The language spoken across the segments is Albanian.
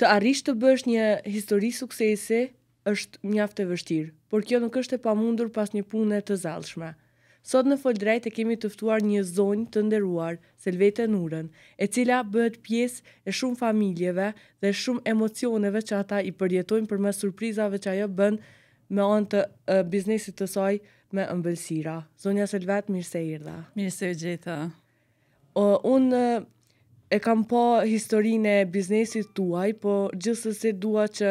të arrish të bësh një histori suksese është mjaftë e vështirë, por kjo nuk është e pamundur pas një pune të zallshme. Sot në fol drejt e kemi të ftuar një zonjë të nderuar, Selvete Nurën, e cila bëhet pjesë e shumë familjeve dhe shumë emocioneve që ata i përjetojnë për me surprizave që ajo bën me anë të biznesit të saj me ëmbëlsira. Zonja Selvete, mirë se i Mirë se i gjitha. Unë e kam pa historinë e biznesit tuaj, po gjithsesi dua që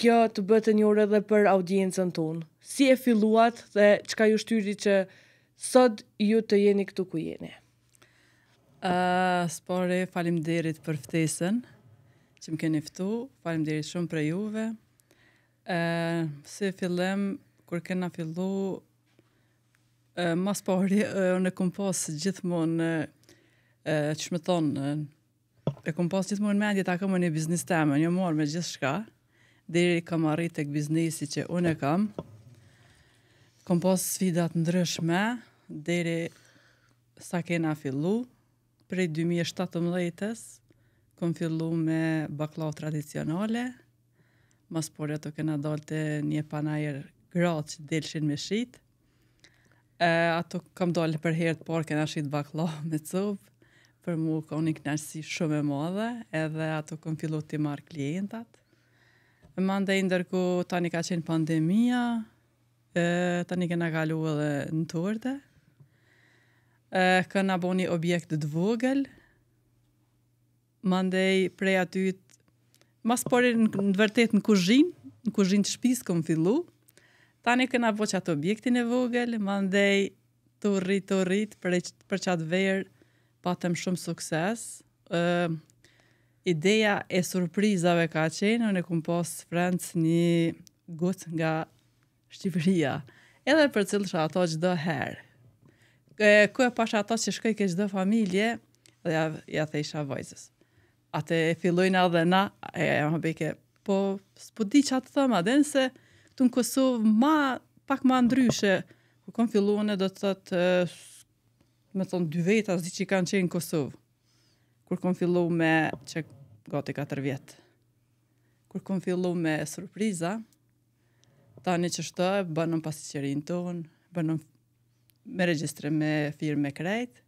kjo të bëhet e njohur edhe për audiencën tonë. Si e filluat dhe çka ju shtyri që sot ju të jeni këtu ku jeni? Uh, spore, falim derit për ftesën që më keni ftu, falim derit shumë për juve. Uh, si fillem, kur kena fillu, uh, mas pari, uh, në kumpos gjithmonë që më thonë, e, e kom pas njëtë më në mendje, ta kam më një biznis teme, një morë me gjithë shka, dhe i kam arrit e kë biznisi që unë e kam, kom pas sfidat ndryshme, dhe i sa kena fillu, prej 2017-ës, kom fillu me baklau tradicionale, mas por e të kena dalë të një panajer gratë që delëshin me shqitë, Uh, ato kam dalë për herë të parë kena shit baklava me copë për mu ka i knasi shumë e modhe, edhe ato këm fillu të marë klientat. Mande i ndërku tani ka qenë pandemia, e, tani këna kalu edhe në tërde, këna bo një objekt të vogël, mande i prej aty të, mas pori në vërtet në kuzhin, në kuzhinë të shpis këm fillu, tani këna bo objektin e vogël, mande turrit të rritë, të rritë, për, për qatë verë, patëm shumë sukses. Uh, ideja e surprizave ka qenë, në kumë posë frendës një gutë nga Shqipëria, edhe për cilë shë ato që herë. Kë e pashë ato që shkoj ke çdo familje, dhe ja, ja the isha vojzës. Ate e fillojnë edhe na, e ja më bëjke, po s'po di që atë thëma, dhe nëse të në Kosovë ma, pak ma ndryshe, ku kom filluane do të thëtë me thonë dy veta zdi që i kanë qenë Kosovë, kur kom fillu me që gati 4 vjetë. Kur kom fillu me surpriza, tani që shtë, bënëm pasi qërinë tonë, bënëm me registre me firë me krejtë,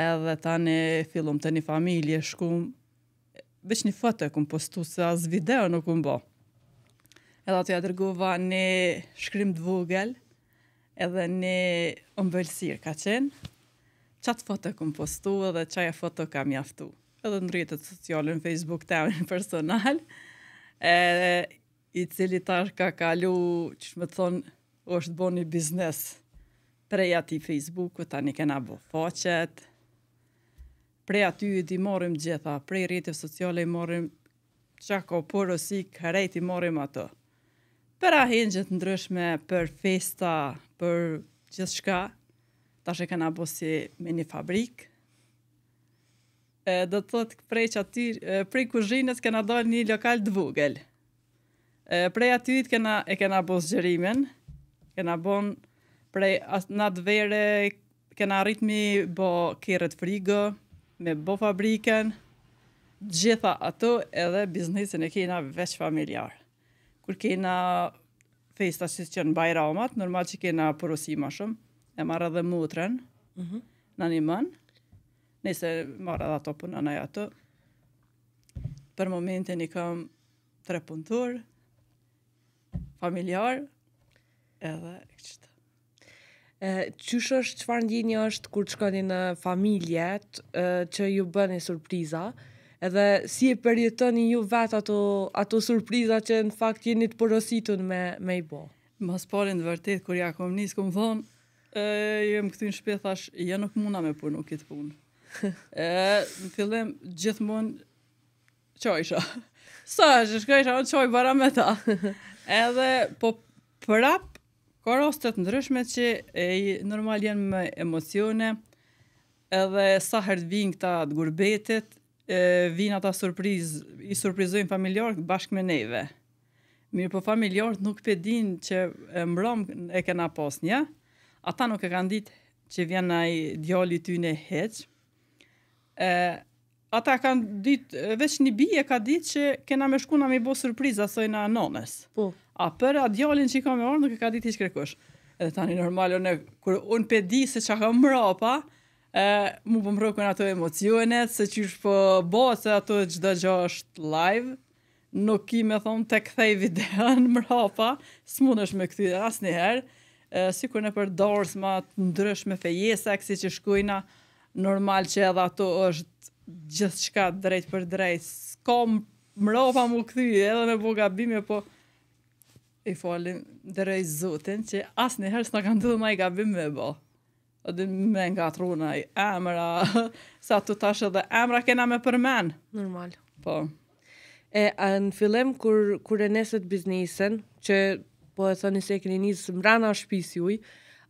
edhe tani fillum të një familje, shkum, veç një foto e kom postu, se as video nuk kom bo. Edhe atë ja dërguva një shkrim të vogel, edhe një ombëlsir ka qenë, qatë foto këm postu edhe qaja foto kam jaftu. Edhe në rritët socialin, Facebook të amin personal, e, i cili tash ka kalu, që shmë të thonë, është bo një biznes prej ati Facebooku, ta një kena bo faqet, prej aty i morim gjitha, prej rritët sociale i morim, që ka porosik, rejt i morim ato për gjithë ndryshme, për festa, për gjithë shka, ta shë kena bësi me një fabrikë. Do të thotë prej që aty, prej kuzhinës kena dojnë një lokal të Prej aty të kena, e kena bo zgjerimin, kena bën prej natë vere, kena rritmi bë kërët frigo, me bë fabriken, gjitha ato edhe biznesin e kena veç familjarë kur kena festa që që në bajramat, normal që kena porosi ma shumë, e marrë dhe mutren, mm -hmm. në një mën, nëse marrë dhe ato punë në ato. Për momentin i kam tre punëtur, familjar, edhe kështë. E, qysh është që farë është kur të shkoni në familjet e, që ju bëni surpriza edhe si e përjetoni ju vetë ato, ato surpriza që në fakt jeni të porositun me, me i bo? Mas parin dhe vërtet, kër ja kom njës, këmë thonë, e, jem këty në shpe, ja nuk muna me punu këtë punë. e, në fillim, gjithmonë, isha? sa, shkë isha, anë qoj bara me ta. edhe, po, prap, ka rostet ndryshme që e, normal jenë me emocione, edhe sa herë të vinë këta të gurbetit, e ata surpriz, i surprizojnë familjarët bashkë me neve. Mirë, po familjarët nuk pe që e mbrëm e kena pas një. Ata nuk e kanë ditë që vjen ai djali i në heqë, Ata kanë ditë, veç një bije ka ditë që kena me shkuna me bo surpriza, asoj në nones. Po. A për a djalin që i ka me orë, nuk e ka ditë i shkrekush. Edhe tani normalo kur kërë unë pedi se që ka mëra, pa, e mu po mbrokun ato emocionet se çish po bëhet se ato çdo gjë është live nuk i më thon të thej videon mrapa është me kthy asnjëherë sikur ne për dorës ma të ndrësh me fejesa kësi që shkujna normal që edhe ato është gjithë shka drejt për drejt s'ka mrapa mu kthy edhe me buka bimi po i falim drejt zotin që asnjëherë s'na kanë dhënë më gabim me bë dhe me nga të runa i emra, sa të tashë dhe emra kena me përmen. Normal. Po. E, a në fillem, kur, kur e neset biznisen, që po e thoni se e keni njës mrana shpis juj,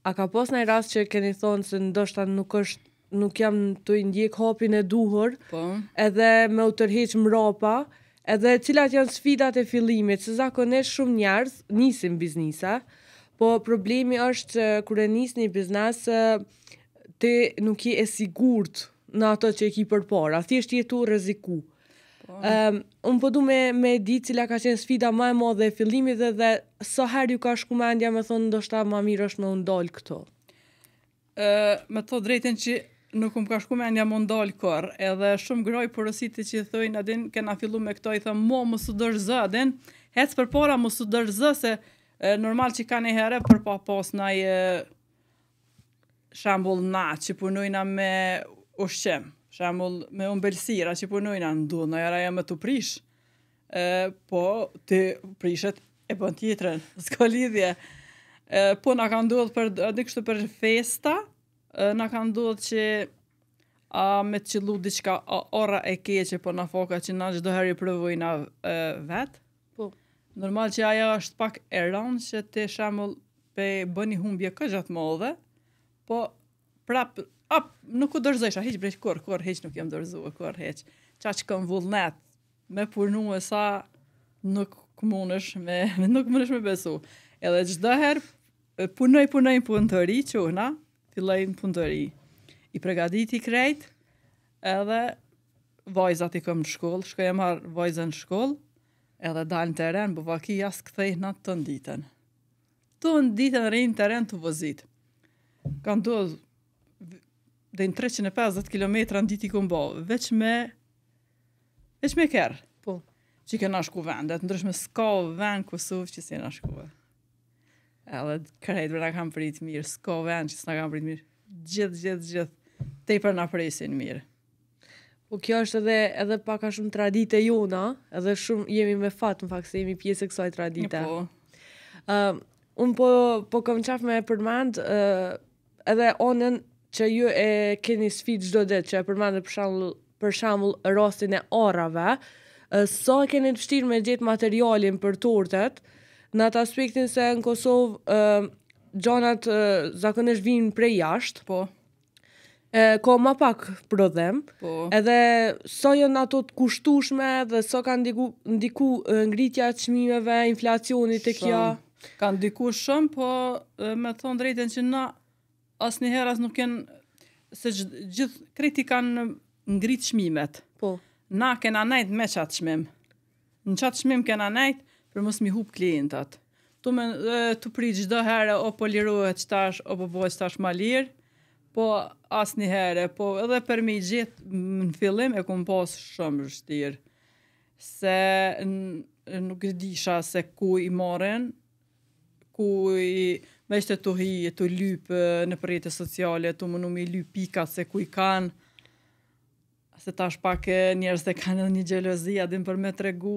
a ka pos në e rast që keni thonë se ndoshta nuk është, nuk jam të indjek hopin e duhur, po. edhe me u tërheq mropa, edhe cilat janë sfidat e fillimit, se zakonesh shumë njarës, nisim biznisa, po Po problemi është që kërë njës një biznes, te nuk je e sigurt në ato që e ki për para. A thjesht jetu reziku. Po. Unë oh. um, përdu po me, me di cila ka qenë sfida ma e modhe e fillimit dhe dhe sa ju ka shkumendja me thonë ndoshta më ma mirë është me undalë këto. Uh, me thonë drejten që nuk um ka shkumendja me undalë kërë edhe shumë groj për rësiti që i thëjnë adin kena fillu me këto i thëmë mo më së dërzë adin, hecë për para më së dërzë se normal që ka një herë për pa pas në e shambull na që punojna me ushqem, shambull me umbelsira që punojna në du, në jara të prish, po të prishet e për tjetërën, s'ka lidhje. E, po në kanë duhet për, adik kështu për festa, në kanë duhet që a me të qëllu diqka ora e keqe po në foka që na gjithë dohëri përvojna vetë, Normal që ajo është pak e rëndë që ti shembull pe bëni humbje kë gjatë mëdhe, po prap op nuk u dorëzosh hiç brej kur kur hiç nuk jam dorëzuar kur hiç. Çfarë që kam vullnet me punuar sa nuk komunesh me nuk mundesh me besu. Edhe çdo herë punoj punoj punë të ri çuna, filloj në punë të ri. I përgatit i krejt, edhe vajzat i kam në shkollë, shkojë marr vajzën në shkollë edhe dalën të rrenë, bë vaki jasë këthej në të nditën. Të nditën rejnë të rrenë të vëzit. Kanë do dhe në 350 km në ditë i këmbo, veç me, veç me kërë. Po. Që ke nashku vendet, ndryshme s'ka vend kësuf që si nashku vendet. Edhe krejtë vërë në kam prit mirë, s'ka vend që s'na kam prit mirë. Gjithë, gjithë, gjithë, te i për në presin mirë. Po kjo është edhe edhe pak a shumë tradite jona, edhe shumë jemi me fat në fakt se jemi pjesë e kësaj tradite. Po. Ëm uh, un po po kam me përmand ë uh, edhe onën që ju e keni sfidë çdo ditë, që e përmandet për shembull për shembull rastin e orrave, uh, sa so keni të vështirë me gjetë materialin për tortet, në atë aspektin se në Kosovë uh, gjonat uh, zakonisht vinë prej jashtë, po e ko më pak prodhem. Po. Edhe so janë ato të kushtueshme dhe so ka ndiku ndiku ngritja e çmimeve, inflacioni te kjo. Ka ndiku shumë, po me thon drejtën që na asnjëherë heras nuk jenë, se gjithë kritik kanë ngrit çmimet. Po. Na kena nejt me qatë shmim. Në qatë shmim kena nejt për mësë mi hup klientat. Tu, me, të pri gjithë do herë o po lirohet qëtash, o po bojt qëtash ma lirë po asë një herë, po edhe për me i gjithë në fillim e kom pas shumë rështirë, se nuk e disha se ku i marën, ku i me shte të hi të lypë në përjetës sociale, të më në me lypë pika se ku i kanë, se tash pak njerës të kanë edhe një gjelozi, adim për me tregu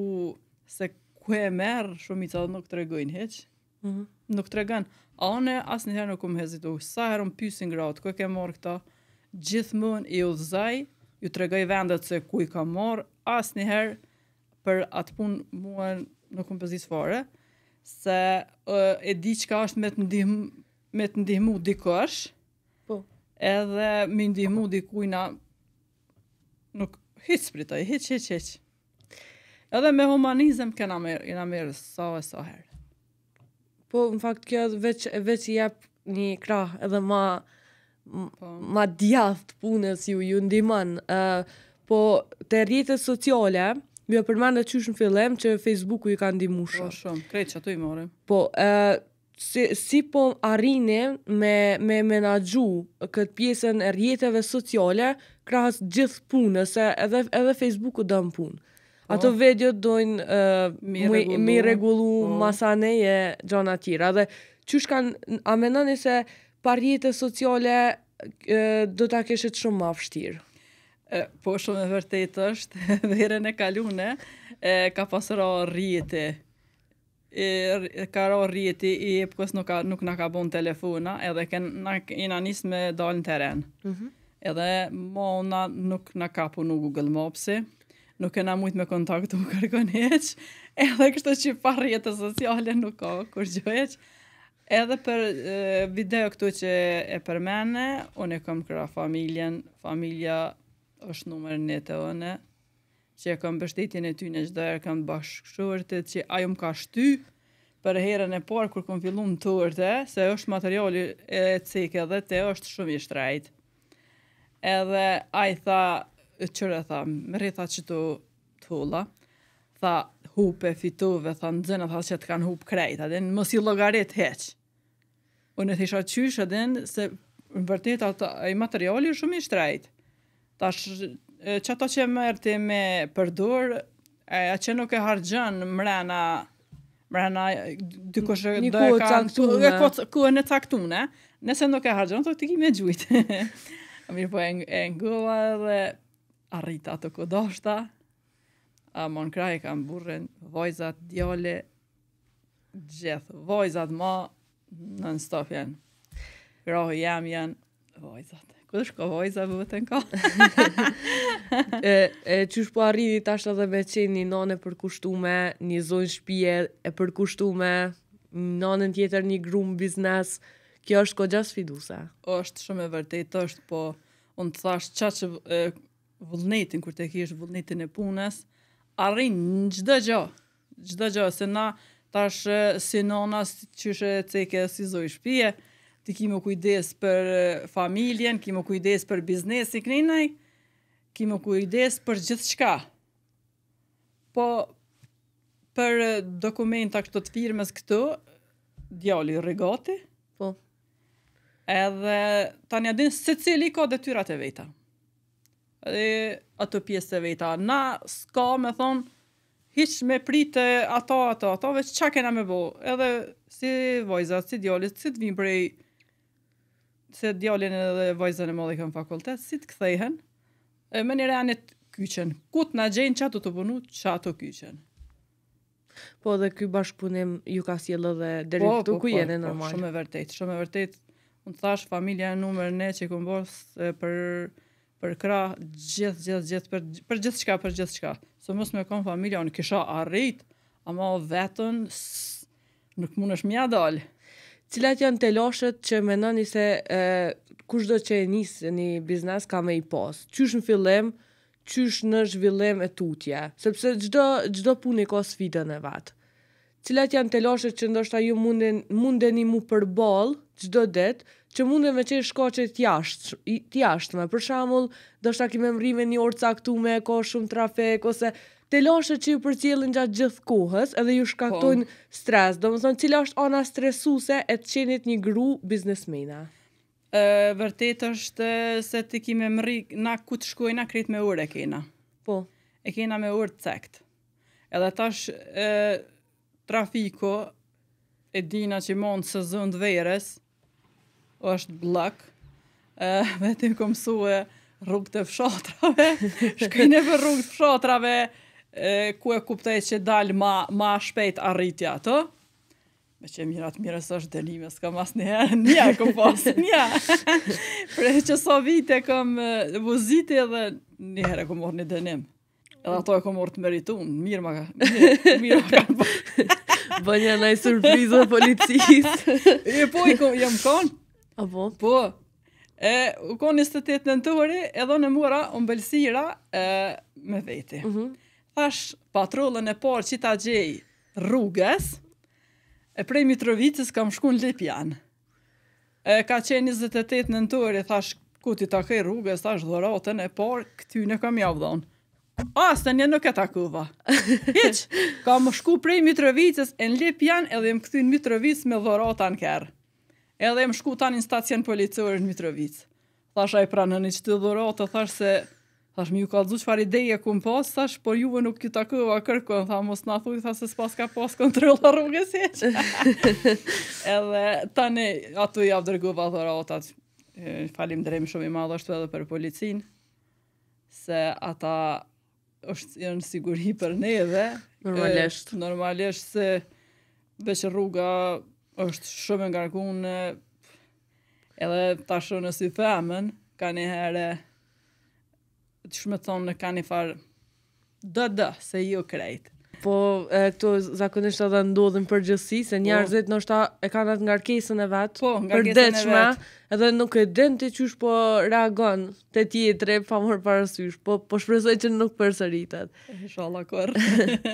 se ku e merë, shumica dhe nuk tregojnë heqë. Mm -hmm nuk të regan, anë, asë njëherë nuk umë hezitu, sa herë më pysin gratë, ku e ke morë këta, gjithë i u zaj, ju të regaj vendet se ku i ka morë, asë njëherë për atë punë mua nuk umë pëzisë fare, se uh, e di që ka është me të ndihmu, me të ndihmu diko është, po. edhe me ndihmu dikujna nuk hitë spritaj, hitë hitë, hitë edhe me humanizem kena që që që sa e sa herë po në fakt kjo veç e veç i jap një krah edhe më më po. djathtë punës ju ju ndiman. uh, po të rrjetet sociale më përmend atë në fillim që Facebooku i ka ndihmuar po, shumë shumë krejt çato i more. po ë uh, Si, si po arrini me me menaxhu kët pjesën e rrjeteve sociale krahas gjithë punës edhe edhe Facebooku dëmë punë. Ato oh. Po. video dojnë uh, mi regullu oh. Po. masaneje gjona tjera. Dhe që shkan, a menani se parjetë sociale uh, do të keshët shumë ma fështirë? Po shumë e vërtet është, dhe e në kalune, e, ka pasëra rriti, ka ra rriti, i e përkës nuk, nuk ka bunë telefona, edhe kënë i në njësë me dalë në teren. Mm -hmm. Edhe ma nuk në ka punu Google Mapsi, nuk e na mujt me kontaktu u kërkon heq, edhe kështu që parë jetë sociale nuk ka kur gjë heq. Edhe për e, video këtu që e përmene, unë e kom këra familjen, familja është numër në të one, që e kom bështetjen e ty në gjithë dhe e kom bashkëshurëtit, që ajo më ka shty për herën e parë kur këm fillu të urte, se është materiali e cikë edhe te është shumë i shtrejt. Edhe i tha, qërë tha, më rritha që të tulla, tha, hupe, fituve, tha, në zënë, tha, që të kanë hupe krejt, adin, mos i logarit heq. Unë e thisha qysh, adin, se në vërtet, ato, i materiali shumë i shtrejt. Ta sh, që ato që më erti me përdur, e, a që nuk e hargjën mrena, mrena, dykosh, do e ka, një e caktune, nëse nuk e hargjën, të të kime gjujtë. Mirë po e, e ngulla dhe, arrit ato ku doshta. A mon kraj kam burrin vojzat djale gjithë vojzat ma në në stof janë. Rohë jam janë vojzat. Këtë shko vojzat vë vëtën ka? e, e qysh po arriti tashtë edhe me qenë një nonë e përkushtume, një zonë shpije e përkushtume, një nonën tjetër një grumë biznes, kjo është ko gjas fidusa? është shumë e vërtet, është po, unë të thash qa që vullnetin, kur të kishë vullnetin e punës, arrinë në gjdo gjo, gjdo gjo, se na tashë si nona, që shë e ceke si zoj shpije, ti ki më kujdes për familjen, ki më kujdes për biznesi i kninaj, ki më kujdes për gjithë shka. Po, për dokumenta këto të firmes këtu, djali rëgati, po. edhe tani një adinë se cili ka detyrat tyrat e vejta ato pjesë të veta. Na s'ka me thonë, hiq me pritë ato, ato, ato, veç qa kena me bo. Edhe si vojzat, si djallit, si të vim prej, se djallin edhe vojzën e modhe kënë fakultet, si të kthejhen, e me një reanit kyqen. Kut në gjenë qatë të punu, qatë të kyqen. Po dhe ky bashkëpunim ju ka sjellë dhe deri po, këtu po, ku po, jeni po, normal. Po, shumë e vërtet, shumë e vërtet. Unë thash familja e numër ne që kumbos për për krah gjithë gjithë gjithë për për gjithçka për gjithçka. So mos më kon familja unë kisha arrit, ama vetën nuk mundesh më dal. Cilat janë të që menoni se e, kush do që e njësë një biznes ka me i pos? Qysh në fillim, qysh në zhvillim e tutje? Sepse gjdo, çdo pun ka sfidën e vatë. Cilat janë të që ndoshta ju munden, mundeni mu përbol, e, çdo det që mundem me shkoçe të jashtë të jashtë më për shembull do të shkojmë në rrimën një orë caktuar ka shumë trafik ose të loshet që ju përcjellin gjatë gjithë kohës edhe ju shkaktojnë po. stres do më thonë cila është ana stresuese e të qenit një gru biznesmena ë vërtet është se ti kimë mri na ku të shkojna, na kret me orë kena po e kena me orë cekt edhe tash ë trafiku e dina që mund të zëndë dverës, është blak, dhe ti më komësue rrugë të fshatrave, shkëjnë për e të fshatrave, e, ku e kuptaj që dalë ma, ma shpejt arritja ato, me që mirat mirës është delime, s'ka mas një herë, një e këmë pas, një Pre që so vite këm vëziti edhe një herë e këmë orë një dënim. Edhe ato e këmë orë të meritun, mirë ma ka, mirë ma ka Bënja nëjë surprizë dhe policisë. e po, i kom, jam konë, A Po, e u kon 28 nëntori, edhe në mura umbelsira e, me veti. Mm Thash patrullën e parë që ta gjej rrugës, e prej Mitrovicës kam shku në Lipjan. E, ka qenë 28 nëntori, thash ku ti ta ke rrugës, thash dhoratën e parë, këty në kam javdhon. Asë të një nuk e takuva. Hiq, kam shku prej Mitrovicës e në Lepjan, edhe më këty në Mitrovicës me dhoratën kërë edhe më shku tani në stacion policorë në Mitrovic. Thash a i pranë në një qëtë dhurot, thash se, thash më ju ka dhuzhë çfarë deje kumë pas, thash, por juve nuk ju takova kërko, tha mos në thuj, thash se s'pas ka pas kontroll rrugës eqë. edhe tani ato i avdërguva dhurotat, falim drejmë shumë i madhë është edhe për policin, se ata është i në siguri për ne edhe. Normalisht. E, normalisht se veç rruga është shumë në edhe ta në si për kanë ka një herë, të shumë thonë, në kanë far farë dë dë, se ju krejtë. Po, e, këto zakonisht edhe ndodhin për gjësi, se po. njerëzit po. nështë e kanë atë nga rkesën e vetë, po, nga për deqme, edhe nuk e den të qysh po reagon të tjetre, pa mërë parasysh, po, po shpresoj që nuk përsëritet. Shala kur.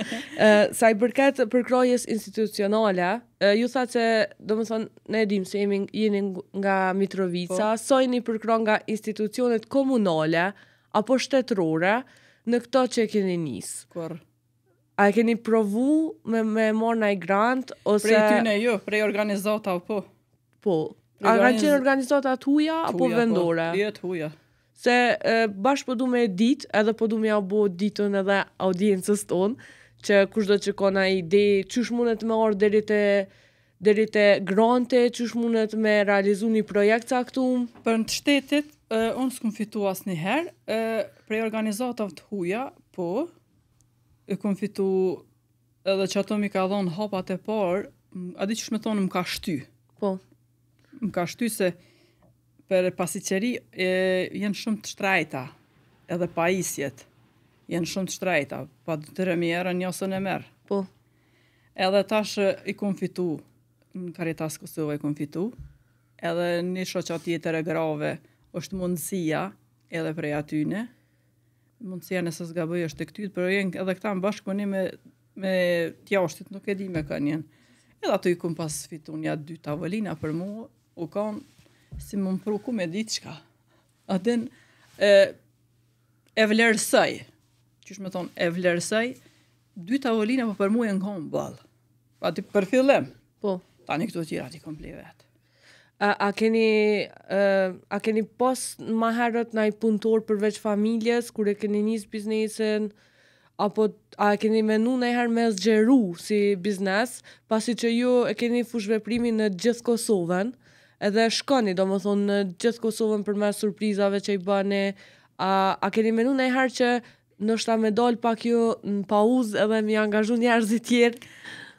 sa i përket krojes institucionale, ju tha që, do më thonë, ne dim se jemi, jeni nga Mitrovica, po. për përkro nga institucionet komunale, apo shtetërore, në këto që keni njësë. Kur. A e keni provu me, me mor në i grant? Ose... Prej ty në ju, jo, prej organizata o po? Po. A nga qenë organizata të huja, apo po. vendore? Po, jetë huja. Se e, bashkë po du me ditë, edhe po du me abo ditën edhe audiencës tonë, që kush do që kona ide, qësh mundet me orë deri të deri te grante, që është mundet me realizu një projekt këtu. aktum? Për në të shtetit, unë s'kum fitu asë një herë, prej organizatav të huja, po, e kom fitu edhe që ato mi ka dhonë hapat e parë, a di që shme thonë më ka shty. Po. Më ka shty se për pasi qëri e, jenë shumë të shtrajta edhe pa isjet. Jenë shumë të shtrajta, pa të të remjera një ose në merë. Po. Edhe tash i kom fitu, në karitas Kosovë i kom fitu, edhe një shoqat tjetër e grave është mundësia edhe prej atyne mundësia nëse zgaboj është tek këtyt, për edhe këta në bashkëpunim me, me tja nuk e di me ka njen. Edhe ato i kumë pas fitu një atë dy tavolina për mu, u kam si më më pruku me ditë qka. A den, e, e vlerësaj, që shme thonë, e vlerësaj, dy tavolina po për mu e në kam balë. Pa për fillem, po. ta një këtu tjera ti kom vetë a keni a keni pas më herët ndaj punëtor përveç familjes kur e keni nis biznesin apo a keni menu në herë me zgjeru si biznes pasi që ju e keni fushveprimin në gjithë Kosovën edhe shkoni do më thonë në gjithë Kosovën për me surprizave që i bani a, a keni menu në herë që nështë ta me dollë pak ju në pauzë edhe mi angazhu njerëzit tjerë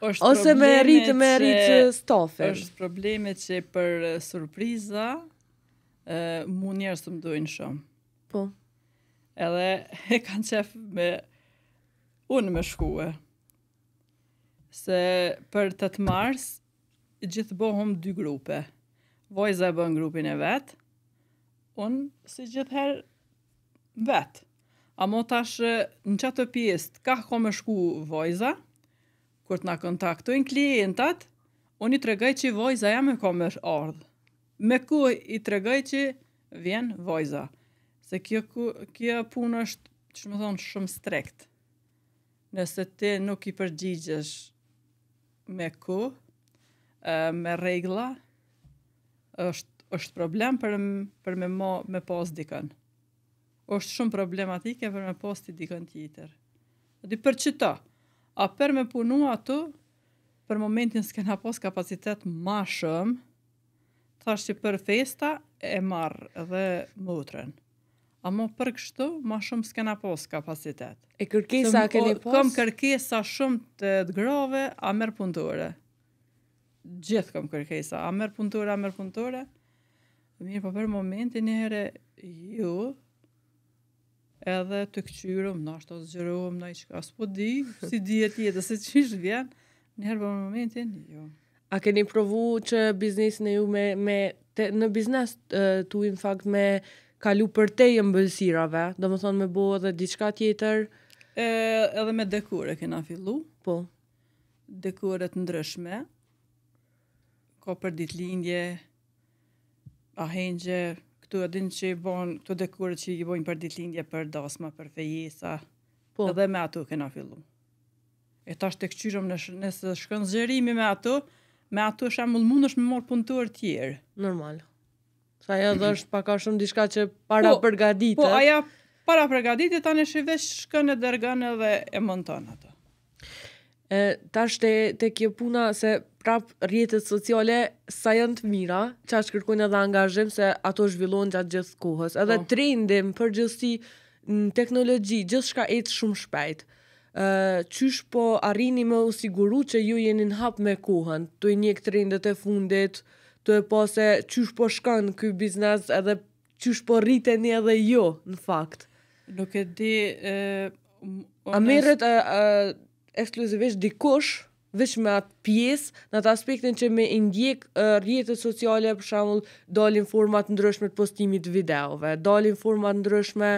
është ose me rrit me rrit stofe. Është problemi që për surpriza ë uh, mund njerëz të mdojnë shumë. Po. Edhe e kanë qef me unë me shkuë. Se për të të mars, gjithë bohëm dy grupe. Vojza e bën grupin e vetë, unë si gjithë herë vetë. A mo tashë në qatë pjesë ka ko me shku vojza, kur të na kontaktojnë klientat, unë i tregoj që vojza jam e komer ardhë. Me ku i tregoj që vjen vojza. Se kjo, kjo punë është, që më thonë, shumë strekt. Nëse ti nuk i përgjigjesh me ku, me regla, është, është problem për, për me, mo, me pos dikën. është shumë problematike për me pas dikën tjetër. Dhe për që a për me punu atë, për momentin s'kena pos kapacitet ma shumë, të që për festa e marrë dhe më utrenë. A mo për kështu, ma shumë s'kena pos kapacitet. E kërkesa a keni pos? Këm kërkesa shumë të grove, a merë punëture. Gjithë këm kërkesa, a merë punëture, a merë punëture. Mirë, po për momentin herë, ju, edhe të këqyrëm, në ashtë të zgjërëm në i qka s'po di, si di e ti dhe se që ishtë vjen, në herë për momentin, jo. A keni provu që biznis në ju me, me te, në biznes të u in fakt me kalu për te jë mbëllësirave, do më thonë me bo edhe diçka tjetër? E, edhe me dekure kena fillu, po. dekure të ndryshme, ka për ditë lindje, ahenjë, këtu e din që i bon, këtu dhe që i bojnë për ditë lindje, për dasma, për fejisa, po. dhe me ato këna fillu. E ta shte këqyrëm në sh nësë shkën zgjerimi me ato, me ato shë amull mund është me morë punëtuar tjerë. Normal. Sa ajo dhe është paka shumë di që para po, përgaditë. Po, aja para përgaditë, ta në shive shkën e dërganë dhe e mëntonë ato. E, ta shte të puna se prap rjetet sociale sa janë të mira, që ashtë kërkojnë edhe angazhëm, se ato zhvillon gjatë gjithë kohës. Edhe oh. Po. trendim për gjithësi në teknologji, gjithë shka e të shumë shpejt. Uh, qysh po arini me usiguru që ju jeni në hap me kohën, të i njek trendet e fundit, të e po se qysh po shkanë këj biznes edhe qysh po rriteni edhe jo, në fakt. Nuk e di... Uh, A merët uh, uh, ekskluzivisht dikush, vish me atë pjesë, në atë aspektin që me indjek rjetët sociale, për shamull, dalin format ndryshme të postimit videove, dalin format ndryshme,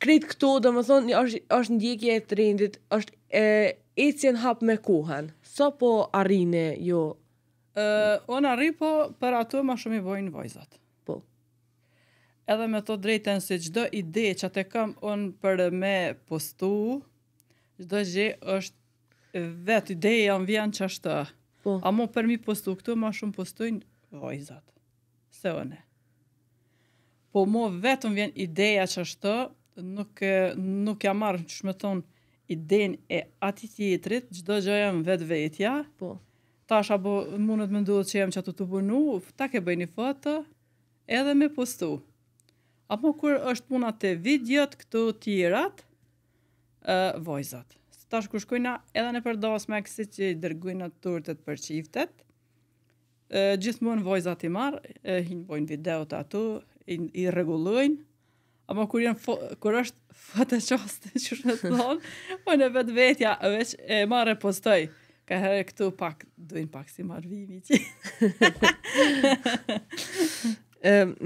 kretë këto, dhe më thonë, është, është ndjekje e trendit, është e, e cjen hap me kohen, sa so po arrine jo? Uh, On arri po, për ato ma shumë i vojnë Po. edhe me to drejten se gjdo ide që te kam unë për me postu, gjdo gjë është dhe të ideja janë vjen që është, po. a mo për mi postu këtu, ma shumë postujnë vajzat, se o ne. Po mu vetëm vjen ideja që është, nuk, nuk jam marrë që shme thonë idejnë e ati tjetrit, gjdo gjë jam vetë vetja, po. ta është abo mundet me ndodhë që jam që të të bënu, ta ke bëj një foto, edhe me postu. Apo kur është puna te videot këto tjerat, uh, vojzat tash kur shkojna edhe në përdos me kësi që i dërgujnë turtet për çiftet. e, gjithmonë vojzat i marë, e, hinë bojnë videot atu, i, i regullojnë, Ama kur janë kur është fëtë qastë që shë të thonë, po ne vetë vetja, veç e ma postoj. ka herë këtu pak, dujnë pak si marë vimi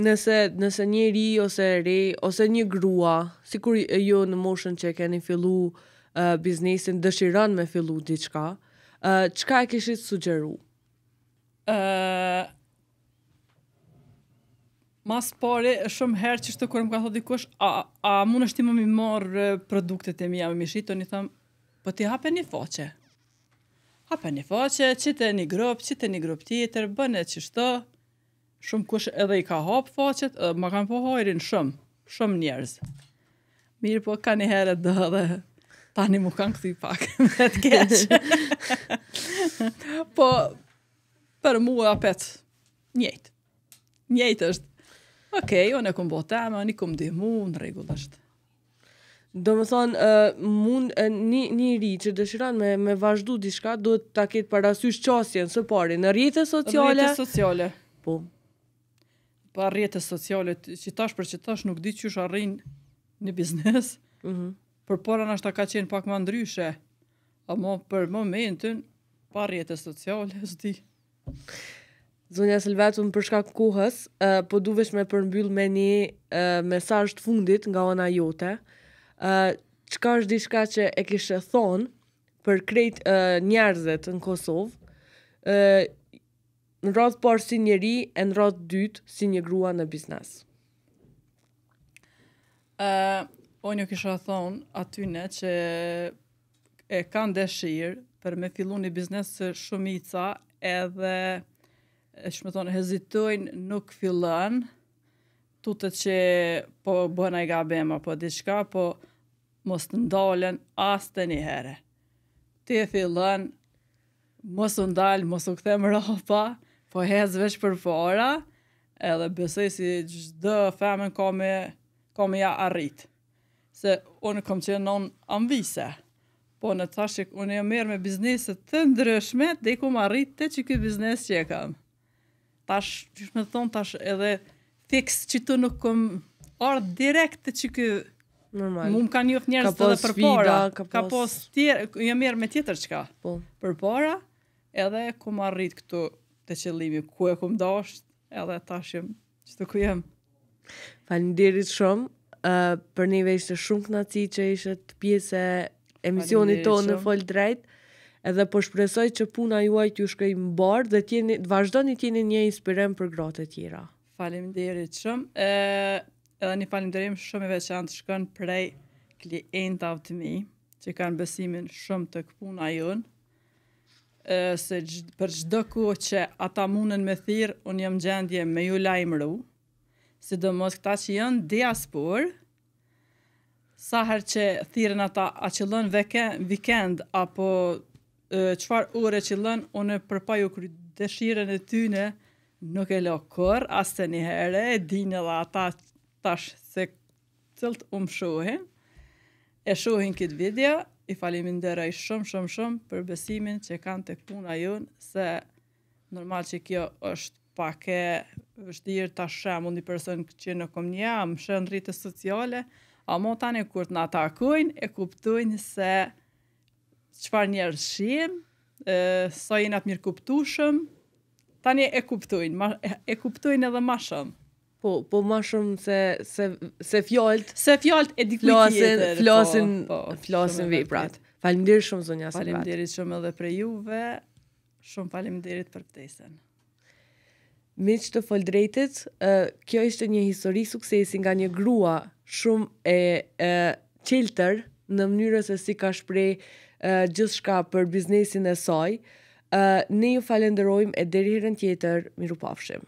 nëse, nëse një ri, ose re, ose një grua, si ju jo në moshën që keni fillu, biznesin, dëshiron me fillu diçka, qka e kishit sugjeru? Uh, mas pare, shumë herë që shtë kërëm ka thot dikush, a, a mund është ti më mi marë produktet e mija më mi shito, një thëmë, po ti hape një foqe. Hape një foqe, qite një grup, qite një grup tjetër, bëne që shtë, shumë kush edhe i ka hapë foqet, edhe më kanë po hojrin shumë, shumë njerëz. Mirë po ka një herë dhe dhe tani mu kanë këthi pak, me të keqë. po, për mu e apet, njëjtë. Njëjtë është, okej, okay, unë e këmë bo teme, unë i këmë di mu, në regull është. Do më thonë, uh, mund, uh, një, një ri që dëshiran me, me vazhdu shka, do të ta ketë parasysh qasjen së pari, në rjetë sociale. Në rjetë sociale. Po. Pa rjetë sociale, që tash për që tash nuk di që shë arrin një biznes, mm -hmm për para nështë ka qenë pak më ndryshe, a për momentin, parjet e sociale, së ti. Zonja Silvetu, më përshka kohës, uh, po duvesh me përmbyll me një uh, mesaj të fundit nga ona jote, uh, qka është shka që e kishe thonë për krejt uh, njerëzit në Kosovë, uh, në rrëth parë si njeri e në rrëth dytë si një grua në biznes. Uh, Po një kisha thonë atyne që e kanë dëshirë për me fillu një biznes së shumica edhe e shme thonë hezitojnë nuk fillën tute që po bëna i gabem apo diçka, po mos të ndalen as të një herë. Ti e fillën, mos të ndalë, mos të më rapa, po hezë veç për fora, edhe besoj si gjithë dhe femen ka me, ka me ja arritë se unë kam qenë non ambise. Po në thashë që unë jam mërë me bizneset të ndryshme, dhe i kom arrit të që këtë biznes që e kam. Tash, që shme thonë, tash edhe fix që të nuk kom ardhë direkt të që këtë, Normal. Mu më kanë njëfë njërës të dhe për para. Ka pos, ka pos tjerë, jam merë me tjetër çka. Po. Për para, edhe kom arrit këtu të qëllimi, ku e kom dashtë, edhe tash që të ku jam. Falim shumë, për neve ishte shumë knaci që ishte pjesë emisionit tonë në fol drejt, edhe po shpresoj që puna juaj t'ju shkojë më bardh dhe t'jeni të vazhdoni t'jeni një inspirim për gratë të tjera. Faleminderit shumë. ë edhe një falënderim shumë i veçantë shkon prej klientave të mi, që kanë besimin shumë tek puna jon. ë se për çdo kohë që ata munën me thirr, un jam gjendje me ju lajmëru, si do mos këta që jënë diaspor, sa herë që thiren ata a që lënë veke, vikend, apo qëfar ure që lënë, unë e përpa kërë dëshiren e tyne, nuk e lo kërë, asë një herë, e dinë dhe ata tash se cilt umë shohin, e shohin këtë vidja, i falimin dhe shumë, shumë, shumë për besimin që kanë të këpuna jënë, se normal që kjo është pak e vështirë të shem unë një person që në kom një jam, shë në rritë sociale, a mo tani kur të në atakujnë, e kuptujnë se qëfar njerë shim, e, sa jenë atë mirë kuptushëm, tani e kuptujnë, ma, e, e kuptujnë edhe ma shumë. Po, po ma shumë se, se, se fjallët. Se fjallët e dikuj flasin, tjetër. Po, flasin, po, po, flasin shumë, zonja Salvat. Falimderit shumë edhe për juve. Shumë falimderit për pëtesen. Miq të fol kjo ishte një histori suksesi nga një grua shumë e ë në mënyrë se si ka shpreh gjithë gjithçka për biznesin e saj. ne ju falenderojmë e deri herën tjetër, miru pafshim.